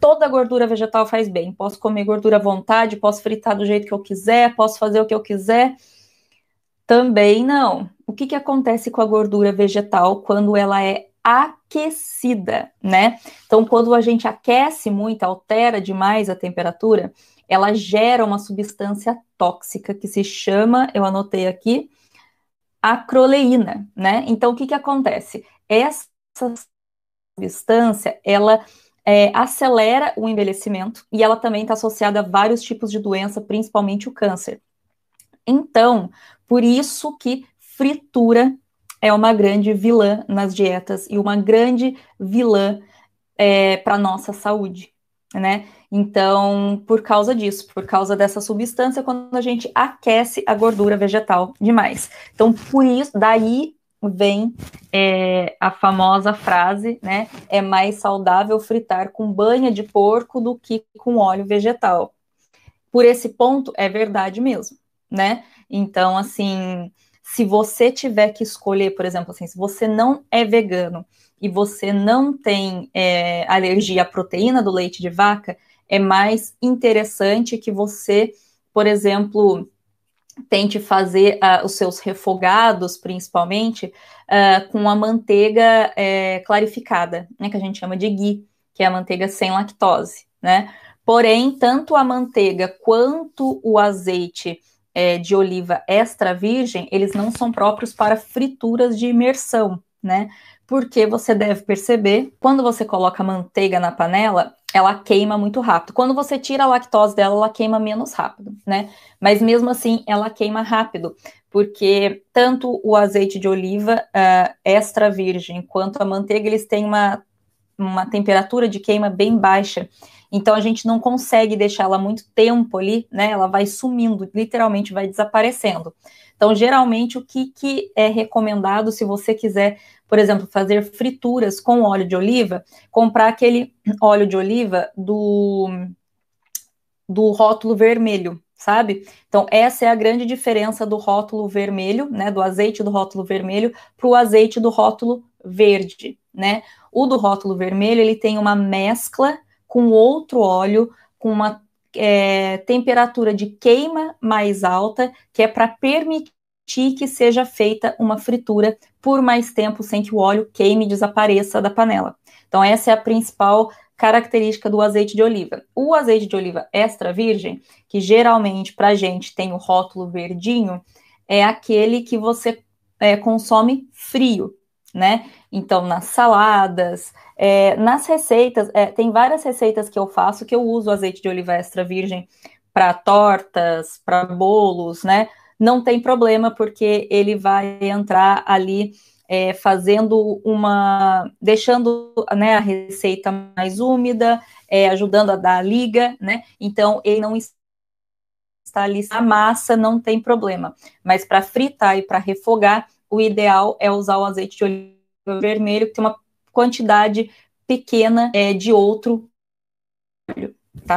toda gordura vegetal faz bem. Posso comer gordura à vontade, posso fritar do jeito que eu quiser, posso fazer o que eu quiser. Também não. O que, que acontece com a gordura vegetal quando ela é aquecida, né? Então, quando a gente aquece muito, altera demais a temperatura, ela gera uma substância tóxica que se chama, eu anotei aqui, acroleína, né? Então, o que, que acontece? Essa substância, ela é, acelera o envelhecimento e ela também está associada a vários tipos de doença, principalmente o câncer. Então, por isso que fritura é uma grande vilã nas dietas e uma grande vilã é, para nossa saúde, né? Então, por causa disso, por causa dessa substância, quando a gente aquece a gordura vegetal demais. Então, por isso, daí vem é, a famosa frase, né? É mais saudável fritar com banha de porco do que com óleo vegetal. Por esse ponto, é verdade mesmo, né? Então, assim, se você tiver que escolher, por exemplo, assim, se você não é vegano e você não tem é, alergia à proteína do leite de vaca, é mais interessante que você, por exemplo, tente fazer uh, os seus refogados, principalmente, uh, com a manteiga uh, clarificada, né, que a gente chama de ghee, que é a manteiga sem lactose, né? Porém, tanto a manteiga quanto o azeite eh, de oliva extra virgem, eles não são próprios para frituras de imersão, né? Porque você deve perceber, quando você coloca manteiga na panela, ela queima muito rápido. Quando você tira a lactose dela, ela queima menos rápido, né? Mas mesmo assim, ela queima rápido, porque tanto o azeite de oliva uh, extra virgem quanto a manteiga, eles têm uma uma temperatura de queima bem baixa. Então a gente não consegue deixar ela muito tempo ali, né? Ela vai sumindo, literalmente vai desaparecendo. Então, geralmente, o que, que é recomendado se você quiser, por exemplo, fazer frituras com óleo de oliva, comprar aquele óleo de oliva do, do rótulo vermelho, sabe? Então, essa é a grande diferença do rótulo vermelho, né? Do azeite do rótulo vermelho para o azeite do rótulo verde, né? O do rótulo vermelho, ele tem uma mescla com outro óleo, com uma é, temperatura de queima mais alta, que é para permitir que seja feita uma fritura por mais tempo sem que o óleo queime e desapareça da panela. Então, essa é a principal característica do azeite de oliva. O azeite de oliva extra virgem, que geralmente para a gente tem o rótulo verdinho, é aquele que você é, consome frio né? Então, nas saladas, é, nas receitas, é, tem várias receitas que eu faço que eu uso azeite de oliva extra virgem para tortas, para bolos, né? Não tem problema, porque ele vai entrar ali é, fazendo uma. deixando né, a receita mais úmida, é, ajudando a dar a liga, né? Então, ele não está ali, a massa não tem problema. Mas para fritar e para refogar, o ideal é usar o azeite de oliva vermelho, que tem uma quantidade pequena é, de outro óleo, tá?